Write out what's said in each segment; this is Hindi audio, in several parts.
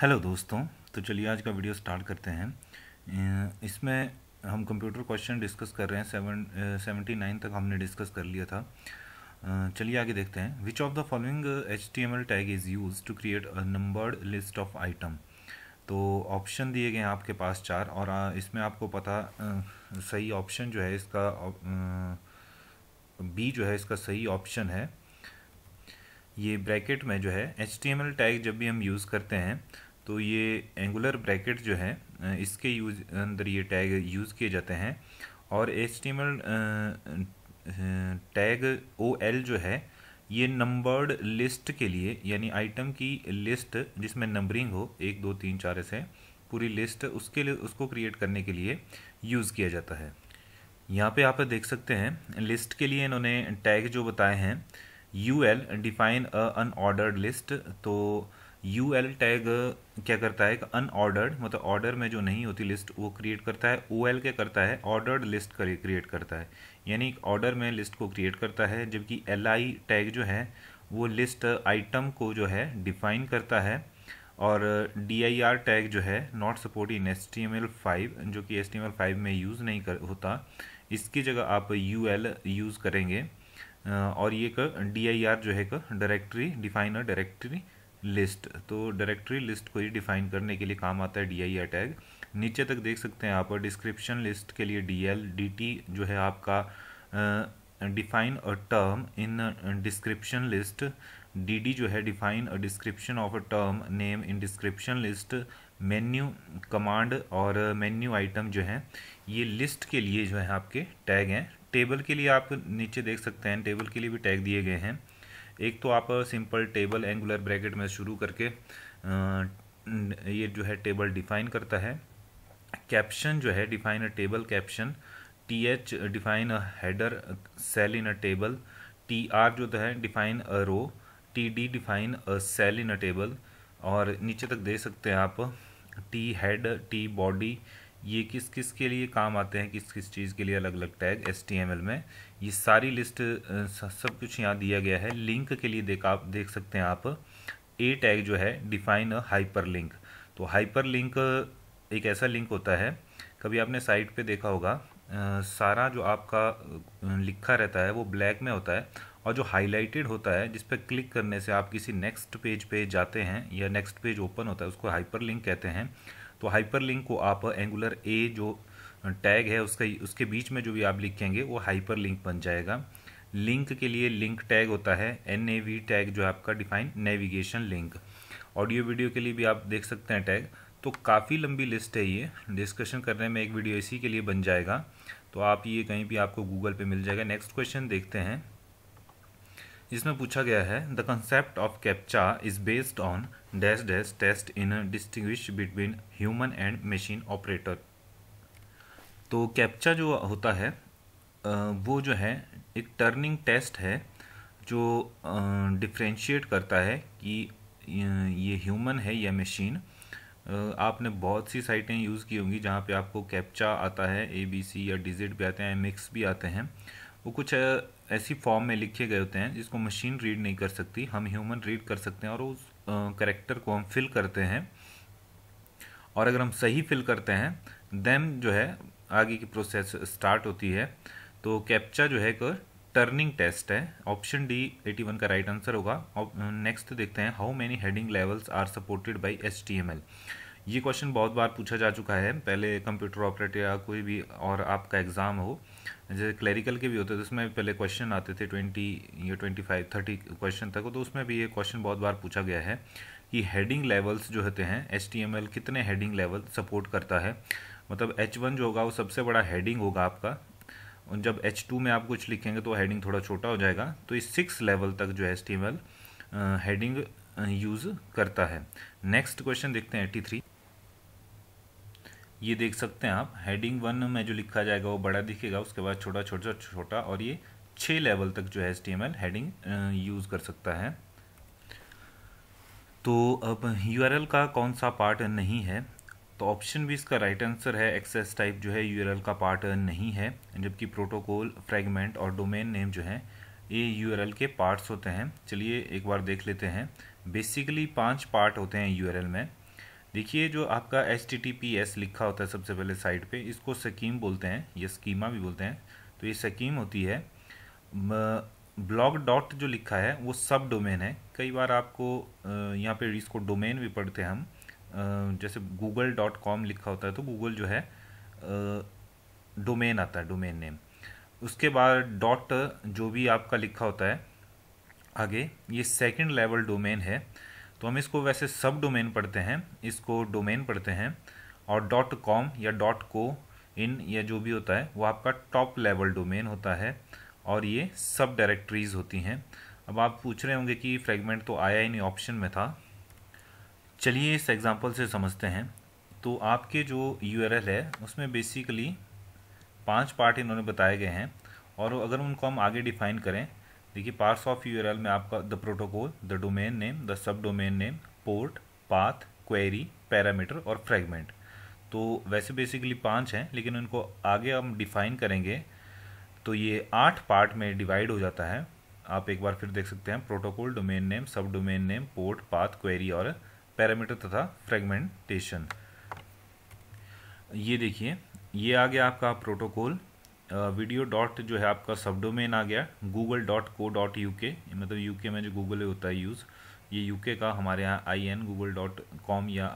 हेलो दोस्तों तो चलिए आज का वीडियो स्टार्ट करते हैं इसमें हम कंप्यूटर क्वेश्चन डिस्कस कर रहे हैं सेवन सेवेंटी नाइन तक हमने डिस्कस कर लिया था चलिए आगे देखते हैं which of the following H T M L tag is use to create a numbered list of item तो ऑप्शन दिए गए हैं आपके पास चार और इसमें आपको पता सही ऑप्शन जो है इसका बी जो है इसका सही ऑप्शन है ये ब्रैकेट में जो है एच टैग जब भी हम यूज़ करते हैं तो ये एंगुलर ब्रैकेट जो है इसके यूज अंदर ये टैग यूज़ किए जाते हैं और एस टैग ओ एल जो है ये नंबर्ड लिस्ट के लिए यानी आइटम की लिस्ट जिसमें नंबरिंग हो एक दो तीन चार ऐसे पूरी लिस्ट उसके लिए उसको क्रिएट करने के लिए यूज़ किया जाता है यहाँ पे आप देख सकते हैं लिस्ट के लिए इन्होंने टैग जो बताए हैं U L define a unordered list तो यू एल टैग क्या करता है अनऑर्डर्ड मतलब ऑर्डर में जो नहीं होती लिस्ट वो क्रिएट करता है ओ एल क्या करता है ऑर्डर्ड लिस्ट क्रिएट करता है यानी एक ऑर्डर में लिस्ट को क्रिएट करता है जबकि एल आई टैग जो है वो लिस्ट आइटम को जो है डिफाइन करता है और डी आई आर टैग जो है not support in S T M L five जो कि S T M L five में यूज़ नहीं कर होता इसकी जगह आप यू एल यूज़ करेंगे और ये एक डी आई आर जो है एक डायरेक्टरी डिफाइनर डायरेक्टरी लिस्ट तो डायरेक्टरी लिस्ट को ही डिफाइन करने के लिए काम आता है डी आई या टैग नीचे तक देख सकते हैं आप डिस्क्रिप्शन लिस्ट के लिए डी एल डी टी जो है आपका define a term in description list D D जो है define a description of a term name in description list menu command और मेन्यू आइटम जो है ये लिस्ट के लिए जो है आपके टैग हैं टेबल के लिए आप नीचे देख सकते हैं टेबल के लिए भी टैग दिए गए हैं एक तो आप सिंपल टेबल एंगुलर ब्रैकेट में शुरू करके ये जो है टेबल डिफाइन करता है कैप्शन जो है define a table caption T H define a header cell in a table T R जो तो है define a row T D define a cell in a table और नीचे तक दे सकते हैं आप टी हेड टी बॉडी ये किस किस के लिए काम आते हैं किस किस चीज़ के लिए अलग अलग टैग एस में ये सारी लिस्ट सब कुछ यहाँ दिया गया है लिंक के लिए देख आप देख सकते हैं आप ए टैग जो है डिफाइन अ हाइपर लिंक तो हाइपर लिंक एक ऐसा लिंक होता है कभी आपने साइट पे देखा होगा आ, सारा जो आपका लिखा रहता है वो ब्लैक में होता है और जो हाईलाइटेड होता है जिस पर क्लिक करने से आप किसी नेक्स्ट पेज पे जाते हैं या नेक्स्ट पेज ओपन होता है उसको हाइपर लिंक कहते हैं तो हाइपरलिंक को आप एंगुलर ए जो टैग है उसका उसके बीच में जो भी आप लिखेंगे वो हाइपर लिंक बन जाएगा लिंक के लिए लिंक टैग होता है एन ए वी टैग जो आपका define navigation link audio video के लिए भी आप देख सकते हैं टैग तो काफ़ी लंबी लिस्ट है ये डिस्कशन करने में एक वीडियो इसी के लिए बन जाएगा तो आप ये कहीं भी आपको गूगल पे मिल जाएगा नेक्स्ट क्वेश्चन देखते हैं इसमें पूछा गया है the concept of captcha is based on dash dash test in distinguish between human and machine operator तो कैप्चा जो होता है वो जो है एक टर्निंग टेस्ट है जो डिफ्रेंशिएट करता है कि ये ह्यूमन है या मशीन आपने बहुत सी साइटें यूज़ की होंगी जहाँ पे आपको कैप्चा आता है ए बी सी या डिजिट भी आते हैं मिक्स भी आते हैं वो कुछ ऐसी फॉर्म में लिखे गए होते हैं जिसको मशीन रीड नहीं कर सकती हम ह्यूमन रीड कर सकते हैं और उस करेक्टर को हम फिल करते हैं और अगर हम सही फिल करते हैं देन जो है आगे की प्रोसेस स्टार्ट होती है तो कैप्चा जो है एक टर्निंग टेस्ट है ऑप्शन डी 81 का राइट आंसर होगा नेक्स्ट देखते हैं how many heading levels are supported by H ये क्वेश्चन बहुत बार पूछा जा चुका है पहले कंप्यूटर ऑपरेटर या कोई भी और आपका एग्ज़ाम हो जैसे क्लेरिकल के भी होते थे उसमें तो पहले क्वेश्चन आते थे ट्वेंटी या ट्वेंटी फाइव थर्टी क्वेश्चन तक तो उसमें भी ये क्वेश्चन बहुत बार पूछा गया है कि हेडिंग लेवल्स जो होते हैं एच कितने हेडिंग लेवल सपोर्ट करता है मतलब एच वन जो होगा वो सबसे बड़ा हेडिंग होगा आपका और जब एच टू में आप कुछ लिखेंगे तो हेडिंग थोड़ा छोटा हो जाएगा तो इस सिक्स लेवल तक जो है एस हेडिंग यूज़ करता है नेक्स्ट क्वेश्चन देखते हैं एट्टी थ्री ये देख सकते हैं आप हेडिंग वन में जो लिखा जाएगा वो बड़ा दिखेगा उसके बाद छोटा छोटा छोटा और ये छः लेवल तक जो है एस टी हेडिंग यूज़ कर सकता है तो अब यू का कौन सा पार्ट नहीं है तो ऑप्शन भी इसका राइट आंसर है एक्सेस टाइप जो है यू का पार्ट नहीं है जबकि प्रोटोकॉल फ्रेगमेंट और डोमेन नेम जो है ये यू के पार्ट्स होते हैं चलिए एक बार देख लेते हैं बेसिकली पांच पार्ट होते हैं यू में देखिए जो आपका एच लिखा होता है सबसे पहले साइड पे इसको सकीम बोलते हैं या स्कीमा भी बोलते हैं तो ये सकीम होती है ब्लॉग डॉट जो लिखा है वो सब डोमेन है कई बार आपको यहाँ पे इसको डोमेन भी पढ़ते हैं हम जैसे गूगल डॉट कॉम लिखा होता है तो गूगल जो है डोमेन आता है डोमेन नेम उसके बाद डॉट जो भी आपका लिखा होता है आगे ये सेकेंड लेवल डोमेन है तो हम इसको वैसे सब डोमेन पढ़ते हैं इसको डोमेन पढ़ते हैं और डॉट कॉम या डॉट को इन या जो भी होता है वो आपका टॉप लेवल डोमेन होता है और ये सब डायरेक्टरीज होती हैं अब आप पूछ रहे होंगे कि फ्रेगमेंट तो आया ही नहीं ऑप्शन में था चलिए इस एग्ज़ाम्पल से समझते हैं तो आपके जो यू है उसमें बेसिकली पांच पार्ट इन्होंने बताए गए हैं और अगर उनको हम आगे डिफाइन करें देखिए पार्ट्स ऑफ यू में आपका the protocol the domain name the subdomain name port path query parameter और फ्रेगमेंट तो वैसे बेसिकली पांच हैं लेकिन उनको आगे हम डिफाइन करेंगे तो ये आठ पार्ट में डिवाइड हो जाता है आप एक बार फिर देख सकते हैं protocol domain name subdomain name port path query और पैरामीटर तथा फ्रेगमेंटेशन ये देखिए ये आ गया आपका प्रोटोकॉल वीडियो डॉट जो है आपका सब डोमेन आ गया Google dot co dot U K मतलब यू के में जो गूगल होता है यूज़ ये यू के का हमारे यहाँ I N Google dot com या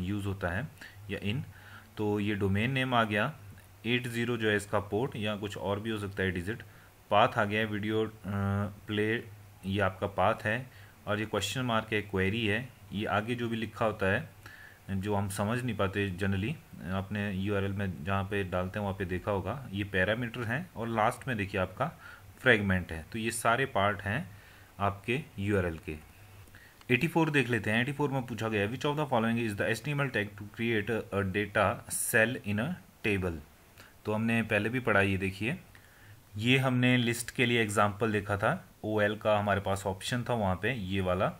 यूज़ होता है या इन तो ये डोमेन नेम आ गया एट ज़ीरो जो है इसका पोर्ट या कुछ और भी हो सकता है डिजिट पाथ आ गया है वीडियो प्ले ये आपका पाथ है और ये क्वेश्चन मार्क है क्वेरी है ये आगे जो भी लिखा होता है जो हम समझ नहीं पाते जनरली आपने यू में जहाँ पे डालते हैं वहाँ पे देखा होगा ये पैरामीटर हैं और लास्ट में देखिए आपका फ्रेगमेंट है तो ये सारे पार्ट हैं आपके यू के 84 देख लेते हैं 84 में पूछा गया which of the following is the S L tag to create a data cell in a table तो हमने पहले भी पढ़ा ये देखिए ये हमने लिस्ट के लिए एग्जाम्पल देखा था ओ का हमारे पास ऑप्शन था वहाँ पे ये वाला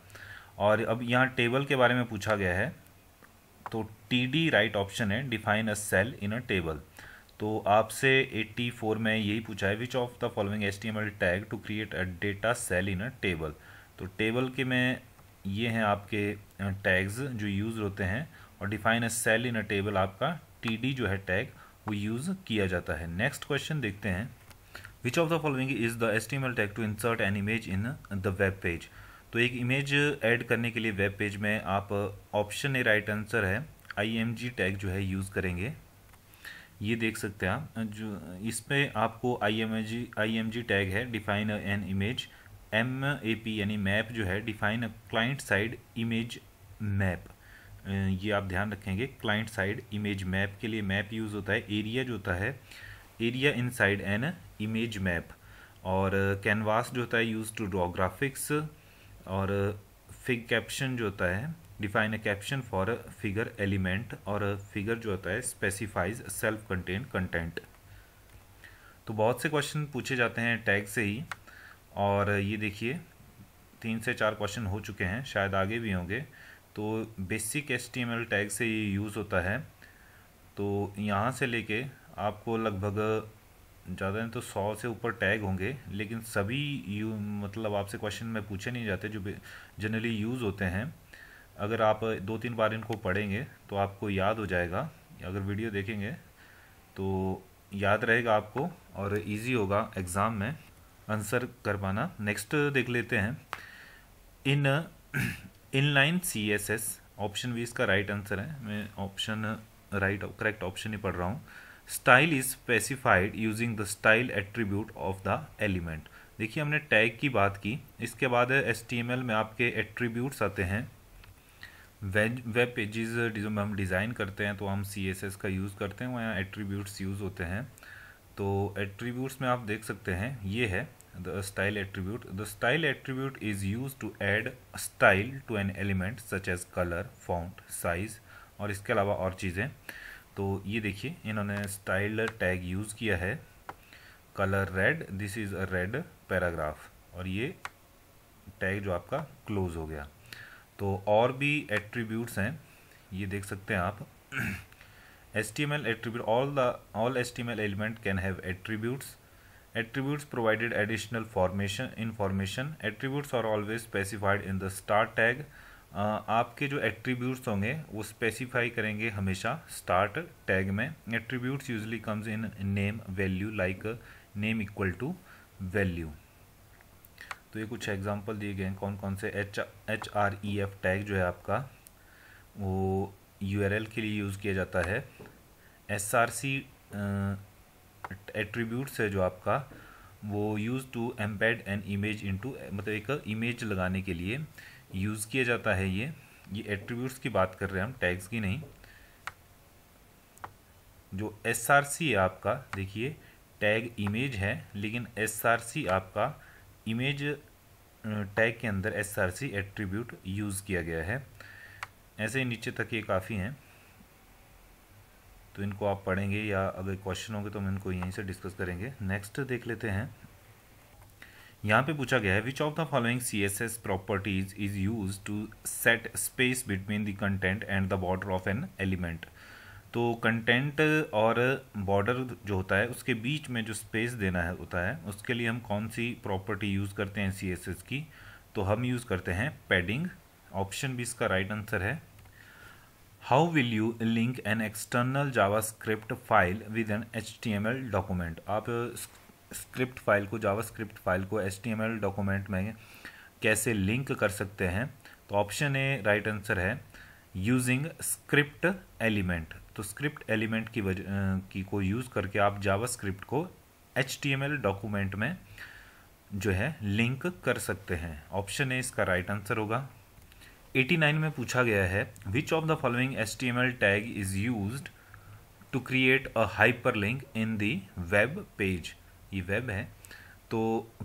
और अब यहाँ टेबल के बारे में पूछा गया है तो टी डी राइट ऑप्शन है define a cell in a table तो आपसे 84 में यही पूछा है which of the following H T M L tag to create a data cell in a table तो टेबल के में ये हैं आपके टैग्स जो यूज़ होते हैं और define a cell in a table आपका टी डी जो है टैग वो यूज़ किया जाता है नेक्स्ट क्वेश्चन देखते हैं which of the following is the S T M L tag to insert an image in the web page तो एक इमेज ऐड करने के लिए वेब पेज में आप ऑप्शन ए राइट आंसर है आई टैग जो है यूज़ करेंगे ये देख सकते हैं आप uh, जो uh, इसमें आपको I M G I M G tag है define an image M A P यानी मैप जो है define client side image map ये आप ध्यान रखेंगे क्लाइंट साइड इमेज मैप के लिए मैप यूज़ होता है एरिया जो होता है area inside an image map और कैनवास uh, जो होता है यूज़ टू ड्रॉ ग्राफिक्स और फिग कैप्शन जो होता है define a caption for a figure element और फिगर जो होता है स्पेसिफाइज सेल्फ कंटेन कंटेंट तो बहुत से क्वेश्चन पूछे जाते हैं टैग से ही और ये देखिए तीन से चार क्वेश्चन हो चुके हैं शायद आगे भी होंगे तो बेसिक एस टैग से ये यूज़ होता है तो यहाँ से लेके आपको लगभग ज़्यादा नहीं तो सौ से ऊपर टैग होंगे लेकिन सभी यू मतलब आपसे क्वेश्चन में पूछे नहीं जाते जो जनरली यूज़ होते हैं अगर आप दो तीन बार इनको पढ़ेंगे तो आपको याद हो जाएगा अगर वीडियो देखेंगे तो याद रहेगा आपको और इजी होगा एग्ज़ाम में आंसर कर पाना नेक्स्ट देख लेते हैं in inline C S S option भी इसका राइट आंसर है मैं ऑप्शन राइट करेक्ट ऑप्शन ही पढ़ रहा हूँ style is specified using the style attribute of the element देखिए हमने टैग की बात की इसके बाद एस में आपके एट्रीब्यूट्स आते हैं वेब पेजेस जो हम डिज़ाइन करते हैं तो हम सी का यूज़ करते हैं वहाँ एट्रीब्यूट्स यूज़ होते हैं तो एट्रीब्यूट्स में आप देख सकते हैं ये है the style attribute the style attribute is use to add style to an element such as colour font size और इसके अलावा और चीज़ें तो ये देखिए इन्होंने स्टाइल टैग यूज़ किया है colour red this is a red paragraph और ये टैग जो आपका क्लोज हो गया तो और भी एट्रीब्यूट्स हैं ये देख सकते हैं आप S T M L attribute all the all S T M L element can have attributes attributes provided additional formation information attributes are always specified in the star tag आपके जो एट्रीब्यूट्स होंगे वो स्पेसिफाई करेंगे हमेशा स्टार्ट टैग में attributes usually comes in name value like name equal to value तो ये कुछ एग्जांपल दिए गए हैं कौन कौन से H H R E F tag जो है आपका वो यू आर एल के लिए यूज़ किया जाता है एस आर सी एट्रीब्यूट्स है जो आपका वो use to embed an image into मतलब एक इमेज लगाने के लिए यूज़ किया जाता है ये ये एट्रीब्यूट्स की बात कर रहे हैं हम टैग्स की नहीं जो एस आर सी आपका देखिए टैग इमेज है लेकिन एस आर सी आपका इमेज टैग के अंदर S R C attribute use किया गया है ऐसे ही नीचे तक ये काफ़ी हैं तो इनको आप पढ़ेंगे या अगर क्वेश्चन होंगे तो हम इनको यहीं से डिस्कस करेंगे नेक्स्ट देख लेते हैं यहाँ पे पूछा गया है which of the following C S S properties is use to set space between the content and the border of an element तो कंटेंट और बॉर्डर जो होता है उसके बीच में जो स्पेस देना है होता है उसके लिए हम कौन सी प्रॉपर्टी यूज़ करते हैं सी एस एस की तो हम यूज़ करते हैं पैडिंग ऑप्शन भी इसका राइट right आंसर है how will you link an external JavaScript file with an H T M L document आप स्क्रिप्ट फाइल को जावा स्क्रिप्ट फाइल को एच डॉक्यूमेंट में कैसे लिंक कर सकते हैं तो ऑप्शन ए राइट आंसर है यूजिंग स्क्रिप्ट एलिमेंट तो स्क्रिप्ट एलिमेंट की वजह की को यूज़ करके आप जावा स्क्रिप्ट को एच डॉक्यूमेंट में जो है लिंक कर सकते हैं ऑप्शन ए इसका राइट आंसर होगा 89 में पूछा गया है which of the following H tag is use to create a hyperlink in the web page ये वेब है तो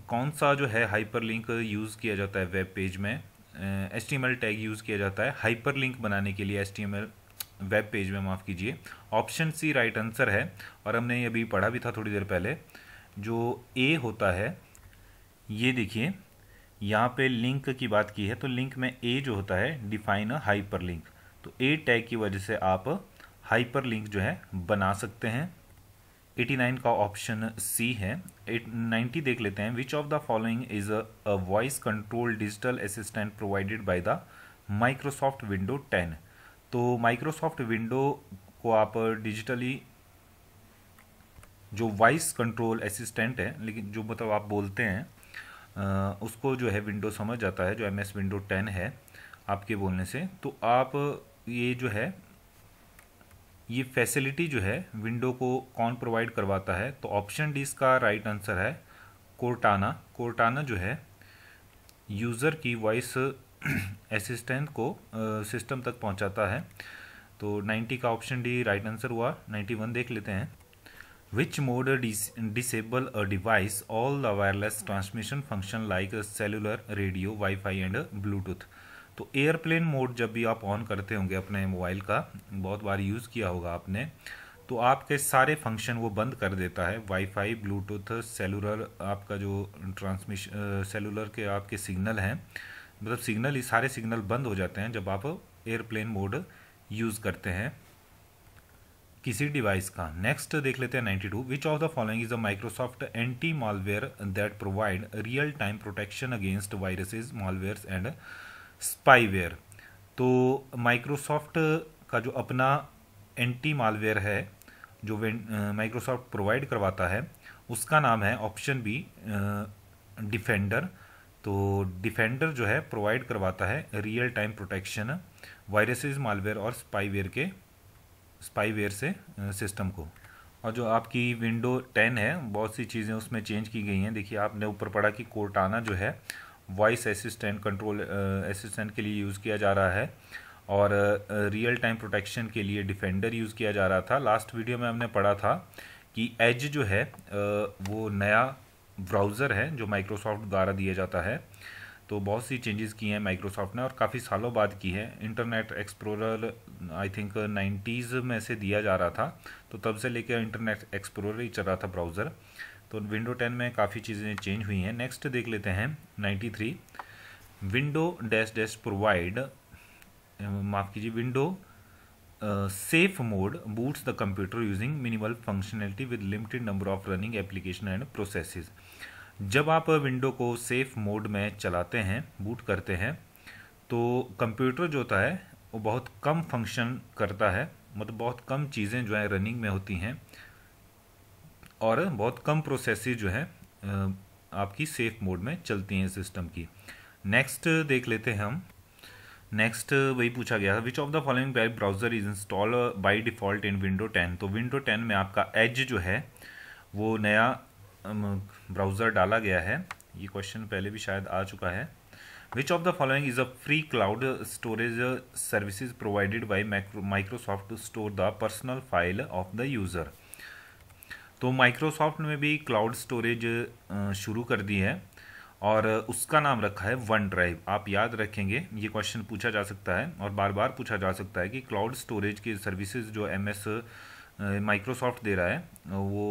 कौन सा जो है हाइपर लिंक यूज़ किया जाता है वेब पेज में एच टैग यूज़ किया जाता है हाइपर लिंक बनाने के लिए एच वेब पेज में माफ़ कीजिए ऑप्शन सी राइट आंसर है और हमने ये अभी पढ़ा भी था थोड़ी देर पहले जो ए होता है ये देखिए यहाँ पे लिंक की बात की है तो लिंक में ए जो होता है डिफाइन अ हाइपर लिंक तो ए टैग की वजह से आप हाइपर लिंक जो है बना सकते हैं 89 का ऑप्शन सी है 90 देख लेते हैं which of the following is a voice control digital assistant provided by the Microsoft window 10 तो माइक्रोसॉफ्ट विंडो को आप डिजिटली जो वॉइस कंट्रोल असिस्टेंट है लेकिन जो मतलब आप बोलते हैं उसको जो है विंडो समझ जाता है जो एम एस विंडो टेन है आपके बोलने से तो आप ये जो है ये फैसिलिटी जो है विंडो को कौन प्रोवाइड करवाता है तो ऑप्शन डी इसका राइट आंसर है कोर्टाना कोर्टाना जो है यूज़र की वॉइस असिस्टेंट को सिस्टम तक पहुंचाता है तो 90 का ऑप्शन डी राइट आंसर हुआ 91 देख लेते हैं which mode disable a device all the wireless transmission function like cellular radio wifi and bluetooth तो एयरप्लेन मोड जब भी आप ऑन करते होंगे अपने मोबाइल का बहुत बार यूज़ किया होगा आपने तो आपके सारे फंक्शन वो बंद कर देता है वाईफाई ब्लूटूथ सेलुलर आपका जो ट्रांसमिशन सेलुलर के आपके सिग्नल हैं मतलब सिग्नल ये सारे सिग्नल बंद हो जाते हैं जब आप एयरप्लेन मोड यूज़ करते हैं किसी डिवाइस का नेक्स्ट देख लेते हैं 92 two which of the following is a Microsoft anti malware that provide real time protection against viruses malware and spyware तो माइक्रोसॉफ्ट का जो अपना एंटी मालवेयर है जो माइक्रोसॉफ्ट प्रोवाइड करवाता है उसका नाम है ऑप्शन बी डिफेंडर तो डिफेंडर जो है प्रोवाइड करवाता है real time protection viruses malware और स्पाईवेयर के स्पाईवेयर से सिस्टम को और जो आपकी विंडो टेन है बहुत सी चीज़ें उसमें चेंज की गई हैं देखिए आपने ऊपर पढ़ा कि कोर्टाना जो है वॉइस असिस्टेंट कंट्रोल असिस्टेंट के लिए यूज़ किया जा रहा है और रियल टाइम प्रोटेक्शन के लिए डिफेंडर यूज़ किया जा रहा था लास्ट वीडियो में हमने पढ़ा था कि एज जो है uh, वो नया ब्राउज़र है जो माइक्रोसॉफ्ट द्वारा दिया जाता है तो बहुत सी चेंजेस की हैं माइक्रोसॉफ्ट ने और काफ़ी सालों बाद की है internet explorer I think nineties में से दिया जा रहा था तो तब से लेकर इंटरनेट एक्सप्लोरर ही चल रहा था ब्राउज़र तो विंडो टेन में काफ़ी चीज़ें चेंज हुई हैं नेक्स्ट देख लेते हैं ninety three window dash dash provide माफ़ कीजिए window safe mode boots the computer using minimal functionality with limited number of running application and processes जब आप विंडो को सेफ मोड में चलाते हैं बूट करते हैं तो कंप्यूटर जो होता है वो बहुत कम फंक्शन करता है मतलब बहुत कम चीज़ें जो है रनिंग में होती हैं और बहुत कम प्रोसेसेस जो है आपकी सेफ मोड में चलती हैं सिस्टम की नेक्स्ट देख लेते हैं हम नेक्स्ट वही पूछा गया which of the following web browser is installed by default in window ten तो विंडो टेन में आपका एज जो है वो नया ब्राउज़र डाला गया है ये क्वेश्चन पहले भी शायद आ चुका है which of the following is a free cloud storage services provided by Microsoft to store the personal file of the user तो माइक्रोसॉफ्ट में भी क्लाउड स्टोरेज शुरू कर दी है और उसका नाम रखा है वन ड्राइव आप याद रखेंगे ये क्वेश्चन पूछा जा सकता है और बार बार पूछा जा सकता है कि क्लाउड स्टोरेज की सर्विसेज जो एम एस माइक्रोसॉफ्ट दे रहा है वो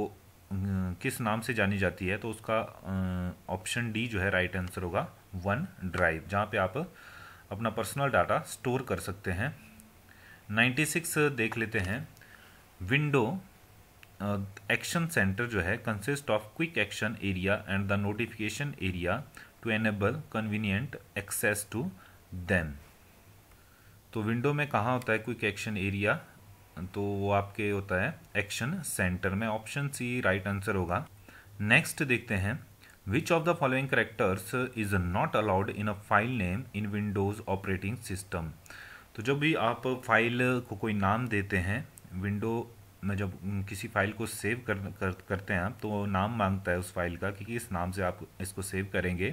किस नाम से जानी जाती है तो उसका ऑप्शन डी जो है राइट आंसर होगा वन ड्राइव जहाँ पे आप अपना पर्सनल डाटा स्टोर कर सकते हैं 96 देख लेते हैं विंडो एक्शन सेंटर जो है consist of quick action area and the notification area to enable convenient access to them तो विंडो में कहाँ होता है क्विक एक्शन एरिया तो वो आपके होता है एक्शन सेंटर में ऑप्शन सी राइट आंसर होगा नेक्स्ट देखते हैं which of the following characters is not allowed in a file name in Windows operating system तो जब भी आप फाइल को कोई नाम देते हैं विंडो में जब किसी फाइल को सेव कर, कर करते हैं आप तो नाम मांगता है उस फाइल का कि किस नाम से आप इसको सेव करेंगे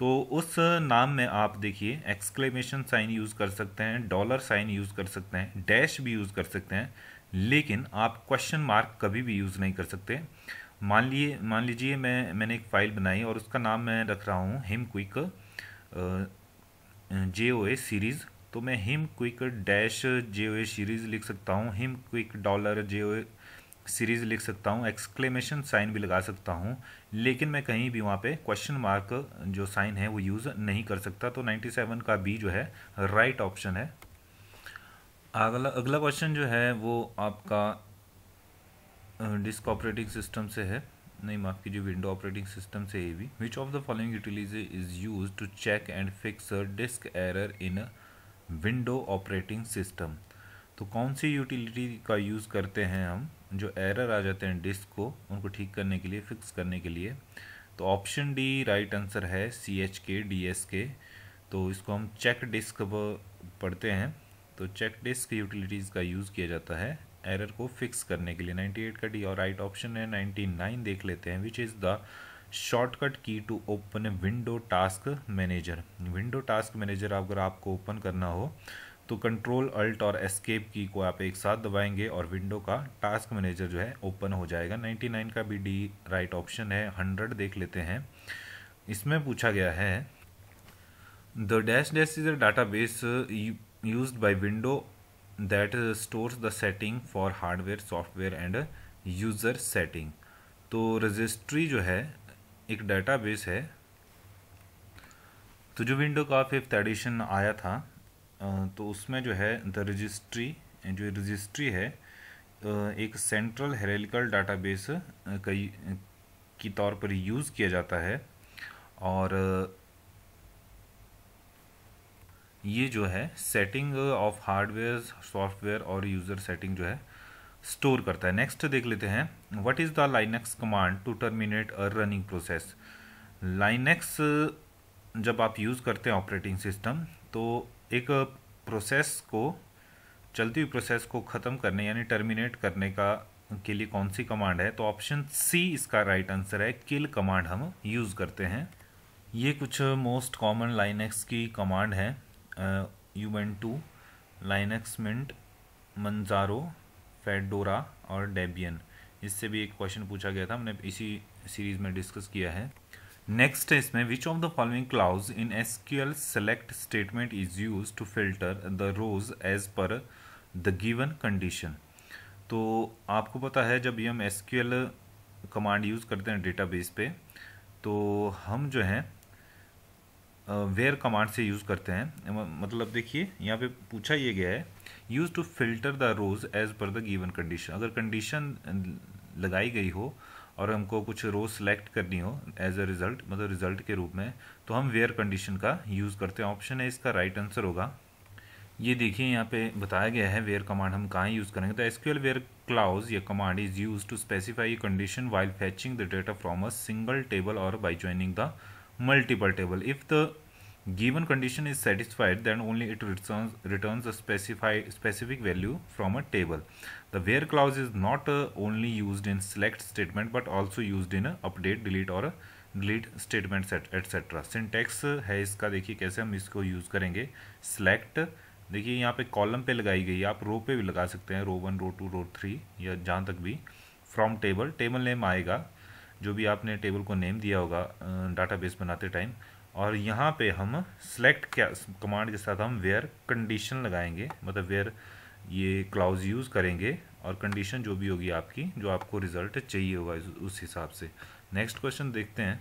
तो उस नाम में आप देखिए एक्सक्लेमेशन साइन यूज़ कर सकते हैं डॉलर साइन यूज़ कर सकते हैं डैश भी यूज़ कर सकते हैं लेकिन आप क्वेश्चन मार्क कभी भी यूज़ नहीं कर सकते मान लिए मान लीजिए मैं मैंने एक फ़ाइल बनाई और उसका नाम मैं रख रहा हूँ him quick J O A series तो मैं him quick dash J series लिख सकता हूँ him quick dollar J series लिख सकता हूँ एक्सक्लेमेशन साइन भी लगा सकता हूँ लेकिन मैं कहीं भी वहाँ पे क्वेश्चन मार्क जो साइन है वो यूज़ नहीं कर सकता तो 97 का बी जो है राइट ऑप्शन है अगला अगला क्वेश्चन जो है वो आपका डिस्क ऑपरेटिंग सिस्टम से है नहीं माफ कीजिए विंडो ऑपरेटिंग सिस्टम से ये भी which of the following utility is use to check and fix disk error in window operating system तो कौन सी यूटिलिटी का यूज़ करते हैं हम जो एरर आ जाते हैं डिस्क को उनको ठीक करने के लिए फिक्स करने के लिए तो ऑप्शन डी राइट आंसर है C H K D S K तो इसको हम चेक डिस्क पढ़ते हैं तो चेक डिस्क यूटिलिटीज़ का यूज़ किया जाता है एरर को फिक्स करने के लिए 98 का डी और राइट ऑप्शन है 99 देख लेते हैं which is the shortcut key to open window task manager window task manager अगर आपको ओपन करना हो तो कंट्रोल अल्ट और एस्केप की को आप एक साथ दबाएंगे और विंडो का टास्क मैनेजर जो है ओपन हो जाएगा 99 का भी डी राइट ऑप्शन है 100 देख लेते हैं इसमें पूछा गया है the dash dash is a data base use by window that store the setting for hardware software and user setting तो रजिस्ट्री जो है एक डेटाबेस है तो जो विंडो का फिफ्थ एडिशन आया था तो उसमें जो है द रजिस्ट्री जो रजिस्ट्री है एक सेंट्रल हेरेलिकल डाटाबेस कई की तौर पर यूज़ किया जाता है और ये जो है सेटिंग ऑफ हार्डवेयर सॉफ्टवेयर और यूज़र सेटिंग जो है स्टोर करता है नेक्स्ट देख लेते हैं what is the Linux command to terminate a running process Linux जब आप यूज़ करते हैं ऑपरेटिंग सिस्टम तो एक प्रोसेस को चलती हुई प्रोसेस को ख़त्म करने यानी टर्मिनेट करने का के लिए कौन सी कमांड है तो ऑप्शन सी इसका राइट आंसर है किल कमांड हम यूज़ करते हैं ये कुछ मोस्ट कॉमन लाइनेक्स की कमांड है Ubuntu Linux Mint Manjaro Fedora और डेबियन इससे भी एक क्वेश्चन पूछा गया था हमने इसी सीरीज में डिस्कस किया है नेक्स्ट है इसमें which of the following clause in SQL select statement is use to filter the rows as per the given condition तो आपको पता है जब ये हम एस कमांड यूज़ करते हैं डेटाबेस पे तो हम जो हैं वेयर कमांड से यूज़ करते हैं मतलब देखिए यहाँ पे पूछा ये गया है use to filter the rows as per the given condition अगर कंडीशन लगाई गई हो और हमको कुछ रोज सेलेक्ट करनी हो एज अ रिज़ल्ट मतलब रिज़ल्ट के रूप में तो हम वेयर कंडीशन का यूज़ करते हैं ऑप्शन है इसका राइट right आंसर होगा ये देखिए यहाँ पे बताया गया है वेयर कमांड हम कहाँ यूज़ करेंगे तो एस क्यूएल वेयर क्लाउज या command is use to specify condition while fetching the data from a single table और by joining the multiple table if the given condition is satisfied then only it returns returns a specified specific value from a table the where clause is not uh, only used in select statement but also used in a update delete or a delete statement set etc syntax hai iska dekhiye kaise hum isko use karenge select देखिए यहाँ पे कॉलम पे लगाई गई है आप रो पे भी लगा सकते हैं row one row two row three या जहाँ तक भी फ्रॉम टेबल टेबल नेम आएगा जो भी आपने टेबल को नेम दिया होगा डाटाबेस बनाते टाइम और यहाँ पे हम सेलेक्ट क्या कमांड के साथ हम वेयर कंडीशन लगाएंगे मतलब वेयर ये क्लाउज यूज़ करेंगे और कंडीशन जो भी होगी आपकी जो आपको रिज़ल्ट चाहिए होगा उस हिसाब से नेक्स्ट क्वेश्चन देखते हैं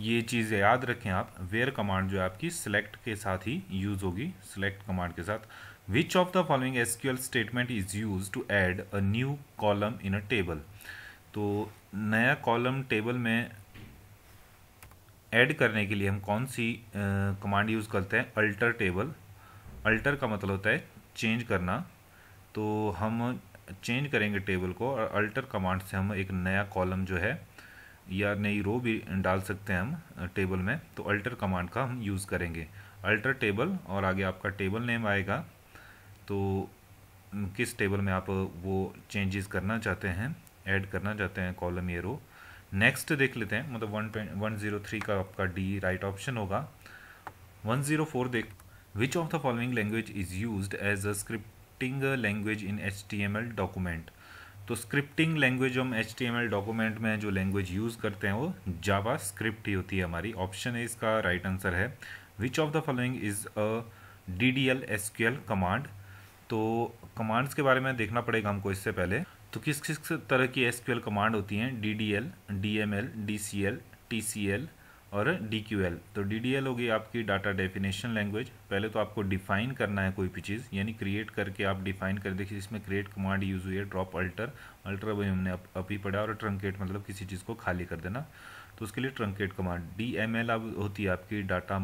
ये चीज़ याद रखें आप वेयर कमांड जो आपकी सिलेक्ट के साथ ही यूज़ होगी सिलेक्ट कमांड के साथ which of the following S statement is use to add a new column in a table तो नया कॉलम टेबल में ऐड करने के लिए हम कौन सी कमांड यूज़ करते हैं अल्टर टेबल अल्टर का मतलब होता है चेंज करना तो हम चेंज करेंगे टेबल को और अल्टर कमांड से हम एक नया कॉलम जो है या नई रो भी डाल सकते हैं हम टेबल में तो अल्टर कमांड का हम यूज़ करेंगे अल्टर टेबल और आगे आपका टेबल नेम आएगा तो किस टेबल में आप वो चेंजेस करना चाहते हैं ऐड करना चाहते हैं कॉलम ये रो नेक्स्ट देख लेते हैं मतलब वन वन जीरो थ्री का आपका डी राइट ऑप्शन होगा वन जीरो फोर देख which of the following language is use as a scripting language in H T M L document तो स्क्रिप्टिंग लैंग्वेज हम H T M L document में जो लैंग्वेज यूज़ करते हैं वो जावा स्क्रिप्ट ही होती है हमारी ऑप्शन ए इसका राइट right आंसर है which of the following is a D D L S Q L command तो कमांड्स के बारे में देखना पड़ेगा हमको इससे पहले तो किस किस तरह की एस कमांड होती हैं D D L D M L D C L T C L और डी क्यू एल तो डी डी एल होगी आपकी डाटा डेफिनेशन लैंग्वेज पहले तो आपको डिफाइन करना है कोई भी चीज़ यानी क्रिएट करके आप डिफाइन कर देखिए इसमें क्रिएट कमांड यूज़ हुई है ड्रॉप अल्टर अल्टर वही हमने अभी पढ़ा और ट्रंकेट मतलब किसी चीज़ को खाली कर देना तो उसके लिए truncate command D M L अब होती है आपकी data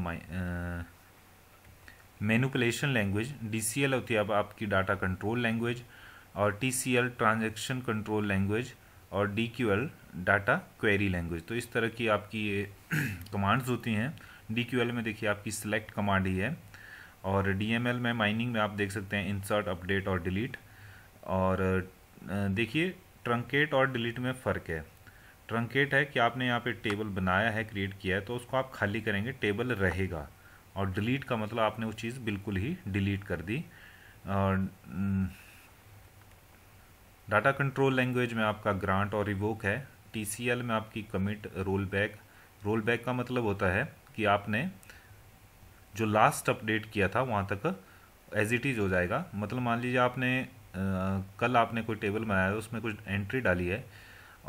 manipulation language D C L होती है अब आपकी डाटा कंट्रोल लैंग्वेज और T C L transaction control language और D Q L data query language तो इस तरह की आपकी ये कमांड्स होती हैं डी क्यू एल में देखिए आपकी सिलेक्ट कमांड ही है और डी एम एल में माइनिंग में आप देख सकते हैं इंसर्ट अपडेट और डिलीट और देखिए ट्रंकेट और डिलीट में फ़र्क है ट्रंकेट है कि आपने यहाँ पे टेबल बनाया है क्रिएट किया है तो उसको आप खाली करेंगे टेबल रहेगा और डिलीट का मतलब आपने वो चीज़ बिल्कुल ही डिलीट कर दी और डाटा कंट्रोल लैंग्वेज में आपका ग्रांट और रिवोक है टी में आपकी commit roll back roll back का मतलब होता है कि आपने जो लास्ट अपडेट किया था वहाँ तक एज इट इज़ हो जाएगा मतलब मान लीजिए आपने आ, कल आपने कोई टेबल बनाया है उसमें कुछ एंट्री डाली है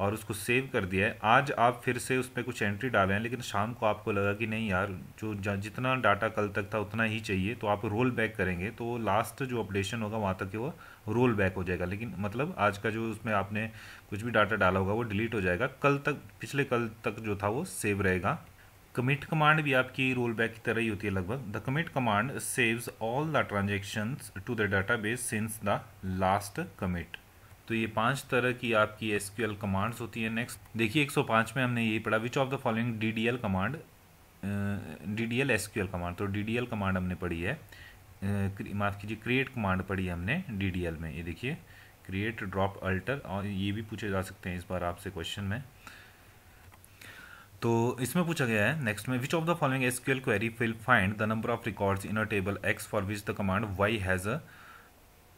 और उसको सेव कर दिया है आज आप फिर से उसमें कुछ एंट्री डाले हैं लेकिन शाम को आपको लगा कि नहीं यार जो जितना डाटा कल तक था उतना ही चाहिए तो आप रोल बैक करेंगे तो लास्ट जो अपडेशन होगा वहाँ तक वो रोल बैक हो जाएगा लेकिन मतलब आज का जो उसमें आपने कुछ भी डाटा डाला होगा वो डिलीट हो जाएगा कल तक पिछले कल तक जो था वो सेव रहेगा कमिट कमांड भी आपकी रोल बैक की तरह ही होती है लगभग the commit command saves all the transactions to the base since the last commit तो ये पांच तरह की आपकी एस कमांड्स होती है नेक्स्ट देखिए 105 में हमने यही पढ़ा which of the following D D L command D D L S command तो डी डी एल कमांड हमने पढ़ी है माफ़ कीजिए क्रिएट कमांड पढ़ी हमने डी डी एल में ये देखिए क्रिएट ड्रॉप अल्टर और ये भी पूछे जा सकते हैं इस बार आपसे क्वेश्चन में तो इसमें पूछा गया है नेक्स्ट में which of the following S query will find the number of records in a table X for which the command Y has a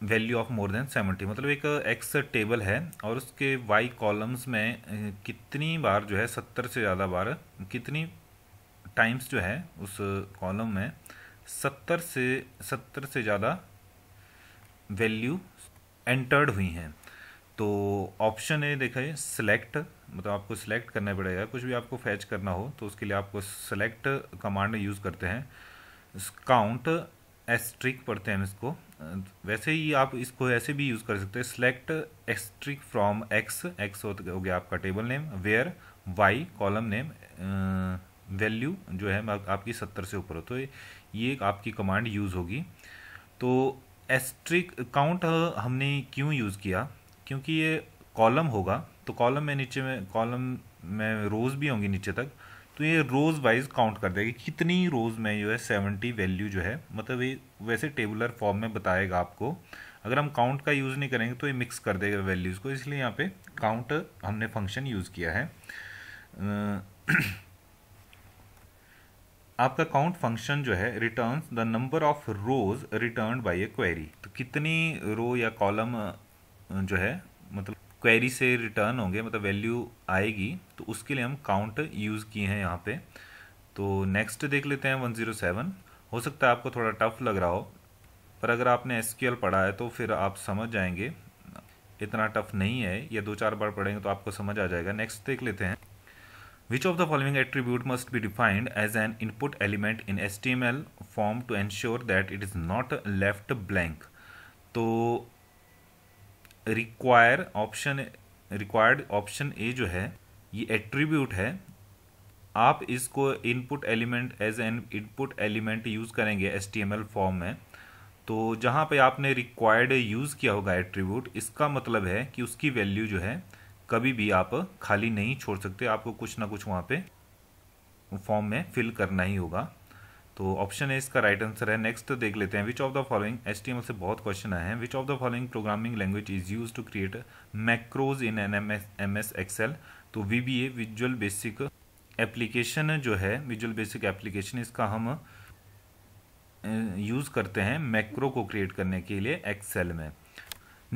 value of more than seventy मतलब एक एक्स uh, टेबल है और उसके वाई कॉलम्स में uh, कितनी बार जो है सत्तर से ज़्यादा बार कितनी टाइम्स जो है उस कॉलम uh, में सत्तर से सत्तर से ज़्यादा वैल्यू एंटर्ड हुई हैं तो ऑप्शन ए देखिए सिलेक्ट मतलब आपको सिलेक्ट करना पड़ेगा कुछ भी आपको फैच करना हो तो उसके लिए आपको सेलेक्ट कमांड यूज़ करते हैं काउंट एस्ट्रिक पढ़ते हैं हम इसको वैसे ही आप इसको ऐसे भी यूज़ कर सकते हैं select asterisk from X X हो गया आपका table name where Y column name value जो है आपकी सत्तर से ऊपर हो तो ये आपकी कमांड यूज़ होगी तो एस्ट्रिक काउंट हमने क्यों यूज़ किया क्योंकि ये कॉलम होगा तो कॉलम में नीचे में कॉलम में रोज़ भी होंगी नीचे तक तो ये रोज़ वाइज काउंट कर देगा कितनी रोज़ में जो है सेवेंटी वैल्यू जो है मतलब ये वैसे टेबुलर फॉर्म में बताएगा आपको अगर हम काउंट का यूज़ नहीं करेंगे तो ये मिक्स कर देगा वैल्यूज़ को इसलिए यहाँ पे काउंट हमने फंक्शन यूज़ किया है आपका काउंट फंक्शन जो है return the number of rows return by a query तो कितनी रो या कॉलम जो है मतलब क्वेरी से रिटर्न होंगे मतलब वैल्यू आएगी तो उसके लिए हम काउंट यूज़ किए हैं यहाँ पे तो नेक्स्ट देख लेते हैं 107 हो सकता है आपको थोड़ा टफ लग रहा हो पर अगर आपने एस पढ़ा है तो फिर आप समझ जाएंगे इतना टफ नहीं है या दो चार बार पढ़ेंगे तो आपको समझ आ जाएगा नेक्स्ट देख लेते हैं following attribute must be defined as an input element in S T M L form to ensure that it is not left blank तो require option required option A जो है ये एट्रीब्यूट है आप इसको input element as an input element use करेंगे एस फॉर्म में तो जहाँ पे आपने रिक्वायर्ड यूज़ किया होगा एट्रीब्यूट इसका मतलब है कि उसकी वैल्यू जो है कभी भी आप खाली नहीं छोड़ सकते आपको कुछ ना कुछ वहाँ पे फॉर्म में फिल करना ही होगा तो ऑप्शन है इसका राइट आंसर है नेक्स्ट तो देख लेते हैं which of the following S से बहुत क्वेश्चन आए हैं which of the following programming language is use to create macros in an M S M S excel तो V B A visual basic application जो है विजुअल बेसिक एप्लीकेशन इसका हम यूज़ करते हैं मैक्रो को क्रिएट करने के लिए एक्सेल में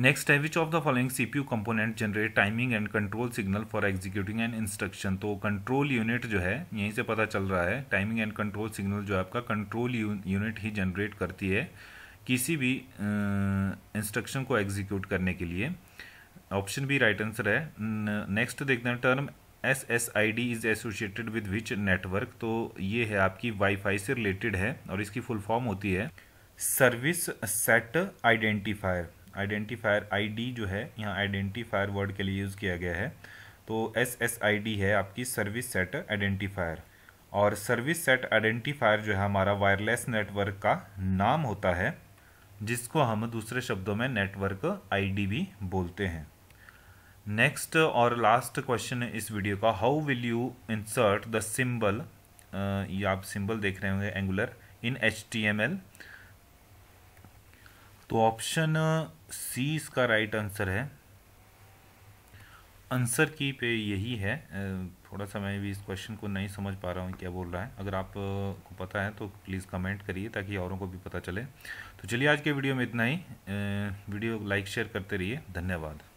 नेक्स्ट है which of the following CPU component generate timing and control signal for executing an instruction तो कंट्रोल यूनिट जो है यहीं से पता चल रहा है टाइमिंग एंड कंट्रोल सिग्नल जो है आपका कंट्रोल यूनिट ही जनरेट करती है किसी भी इंस्ट्रक्शन uh, को एग्जीक्यूट करने के लिए ऑप्शन भी राइट आंसर है नेक्स्ट देखते हैं term S S I D is associated with which network तो ये है आपकी वाईफाई से रिलेटेड है और इसकी फुल फॉर्म होती है service set identifier identifier ID जो है यहाँ आइडेंटिफायर वर्ड के लिए यूज़ किया गया है तो एस एस आई डी है आपकी सर्विस सेट आइडेंटिफायर और सर्विस सेट आइडेंटिफायर जो है हमारा वायरलेस नेटवर्क का नाम होता है जिसको हम दूसरे शब्दों में नेटवर्क आईडी भी बोलते हैं नेक्स्ट और लास्ट क्वेश्चन इस वीडियो का how will you insert the symbol ये आप सिंबल देख रहे होंगे एंगुलर इन एच तो ऑप्शन सी इसका राइट आंसर है आंसर की पे यही है थोड़ा सा मैं भी इस क्वेश्चन को नहीं समझ पा रहा हूँ क्या बोल रहा है अगर आप को पता है तो प्लीज़ कमेंट करिए ताकि औरों को भी पता चले तो चलिए आज के वीडियो में इतना ही वीडियो लाइक शेयर करते रहिए धन्यवाद